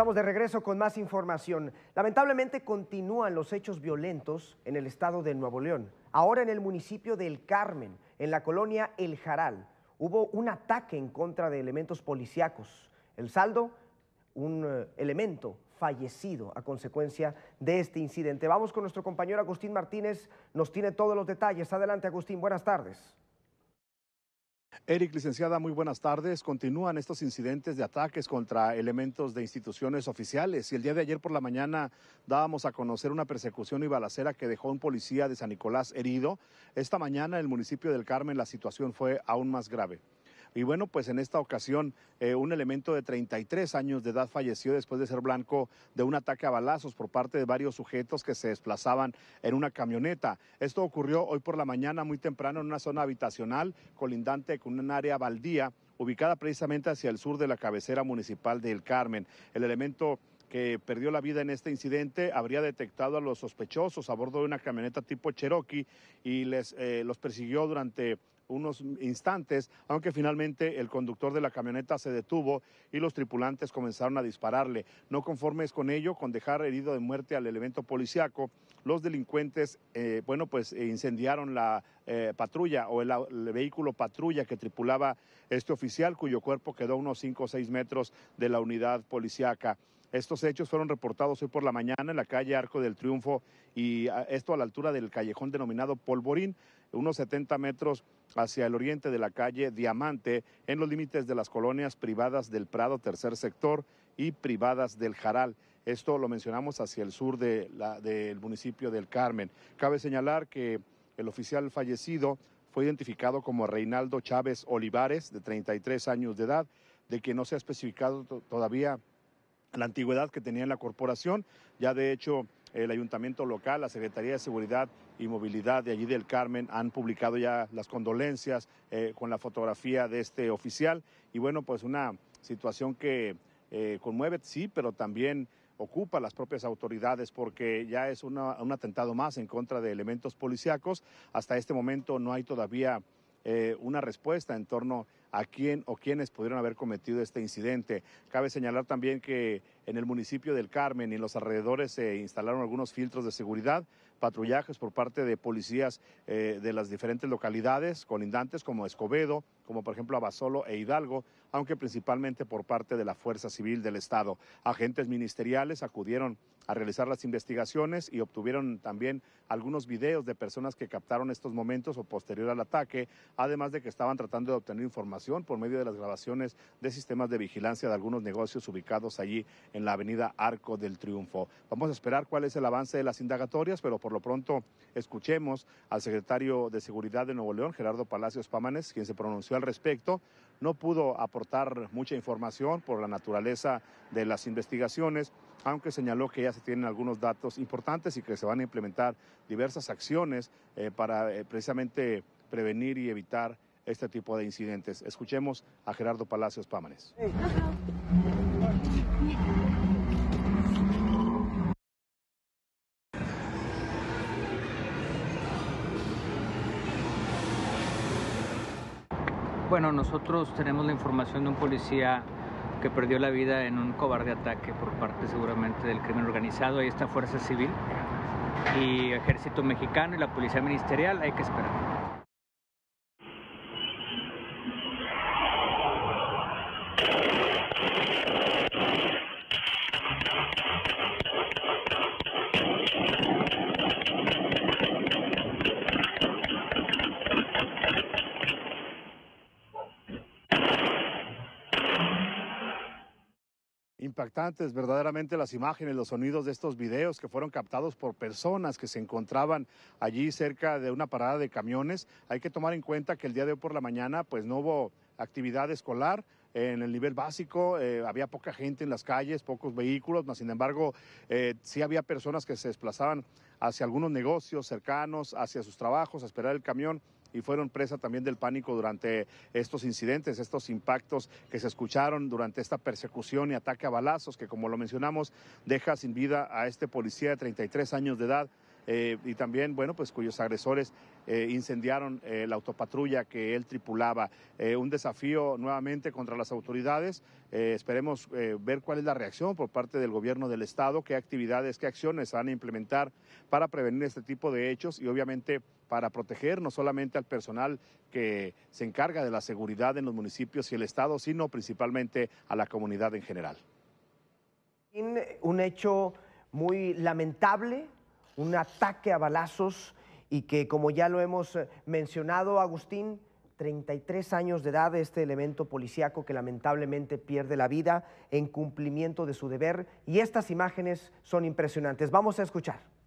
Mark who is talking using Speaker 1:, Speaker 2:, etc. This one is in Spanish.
Speaker 1: Estamos de regreso con más información. Lamentablemente continúan los hechos violentos en el estado de Nuevo León. Ahora en el municipio El Carmen, en la colonia El Jaral, hubo un ataque en contra de elementos policíacos. El saldo, un eh, elemento fallecido a consecuencia de este incidente. Vamos con nuestro compañero Agustín Martínez, nos tiene todos los detalles. Adelante Agustín, buenas tardes.
Speaker 2: Eric, licenciada, muy buenas tardes. Continúan estos incidentes de ataques contra elementos de instituciones oficiales y el día de ayer por la mañana dábamos a conocer una persecución y balacera que dejó un policía de San Nicolás herido. Esta mañana en el municipio del Carmen la situación fue aún más grave. Y bueno, pues en esta ocasión eh, un elemento de 33 años de edad falleció después de ser blanco de un ataque a balazos por parte de varios sujetos que se desplazaban en una camioneta. Esto ocurrió hoy por la mañana muy temprano en una zona habitacional colindante con un área baldía ubicada precisamente hacia el sur de la cabecera municipal de El Carmen. El elemento que perdió la vida en este incidente habría detectado a los sospechosos a bordo de una camioneta tipo Cherokee y les, eh, los persiguió durante unos instantes, aunque finalmente el conductor de la camioneta se detuvo y los tripulantes comenzaron a dispararle. No conformes con ello, con dejar herido de muerte al elemento policiaco, los delincuentes, eh, bueno, pues eh, incendiaron la eh, patrulla o el, vehículo patrulla que tripulaba este oficial, cuyo cuerpo quedó a unos 5 o 6 metros de la unidad policiaca. Estos hechos fueron reportados hoy por la mañana en la calle Arco del Triunfo y ah, esto a la altura del callejón denominado Polvorín, unos 70 metros hacia el oriente de la calle Diamante, en los límites de las colonias privadas del Prado Tercer Sector y privadas del Jaral. Esto lo mencionamos hacia el sur de la, del municipio del Carmen. Cabe señalar que el oficial fallecido fue identificado como Reinaldo Chávez Olivares, de 33 años de edad, de que no se ha especificado todavía la antigüedad que tenía en la corporación. Ya de hecho, el ayuntamiento local, la Secretaría de Seguridad y Movilidad de allí del Carmen han publicado ya las condolencias eh, con la fotografía de este oficial. Y bueno, pues una situación que eh, conmueve, sí, pero también ocupa las propias autoridades porque ya es una, un atentado más en contra de elementos policiacos Hasta este momento no hay todavía eh, una respuesta en torno a a quién o quiénes pudieron haber cometido este incidente. Cabe señalar también que en el municipio del Carmen y en los alrededores se instalaron algunos filtros de seguridad patrullajes por parte de policías eh, de las diferentes localidades colindantes como Escobedo, como por ejemplo Abasolo e Hidalgo, aunque principalmente por parte de la Fuerza Civil del Estado. Agentes ministeriales acudieron a realizar las investigaciones y obtuvieron también algunos videos de personas que captaron estos momentos o posterior al ataque, además de que estaban tratando de obtener información por medio de las grabaciones de sistemas de vigilancia de algunos negocios ubicados allí en la avenida Arco del Triunfo. Vamos a esperar cuál es el avance de las indagatorias, pero por por lo pronto, escuchemos al secretario de Seguridad de Nuevo León, Gerardo Palacios Pámanes, quien se pronunció al respecto. No pudo aportar mucha información por la naturaleza de las investigaciones, aunque señaló que ya se tienen algunos datos importantes y que se van a implementar diversas acciones eh, para eh, precisamente prevenir y evitar este tipo de incidentes. Escuchemos a Gerardo Palacios Pámanes.
Speaker 1: Bueno, nosotros tenemos la información de un policía que perdió la vida en un cobarde ataque por parte seguramente del crimen organizado. Ahí está Fuerza Civil y Ejército Mexicano y la Policía Ministerial. Hay que esperar.
Speaker 2: impactantes verdaderamente las imágenes, los sonidos de estos videos que fueron captados por personas que se encontraban allí cerca de una parada de camiones. Hay que tomar en cuenta que el día de hoy por la mañana pues no hubo actividad escolar, en el nivel básico, eh, había poca gente en las calles, pocos vehículos, sin embargo eh, sí había personas que se desplazaban hacia algunos negocios cercanos, hacia sus trabajos, a esperar el camión y fueron presa también del pánico durante estos incidentes, estos impactos que se escucharon durante esta persecución y ataque a balazos que, como lo mencionamos, deja sin vida a este policía de 33 años de edad eh, y también, bueno, pues cuyos agresores eh, incendiaron eh, la autopatrulla que él tripulaba. un desafío nuevamente contra las autoridades. esperemos ver cuál es la reacción por parte del gobierno del Estado, qué actividades, qué acciones van a implementar para prevenir este tipo de hechos y obviamente para proteger no solamente al personal que se encarga de la seguridad en los municipios y el Estado, sino principalmente a la comunidad en general.
Speaker 1: Un hecho muy lamentable un ataque a balazos y que, como ya lo hemos eh, mencionado, Agustín, 33 años de edad, este elemento policíaco que lamentablemente pierde la vida en cumplimiento de su deber. Y estas imágenes son impresionantes. Vamos a escuchar.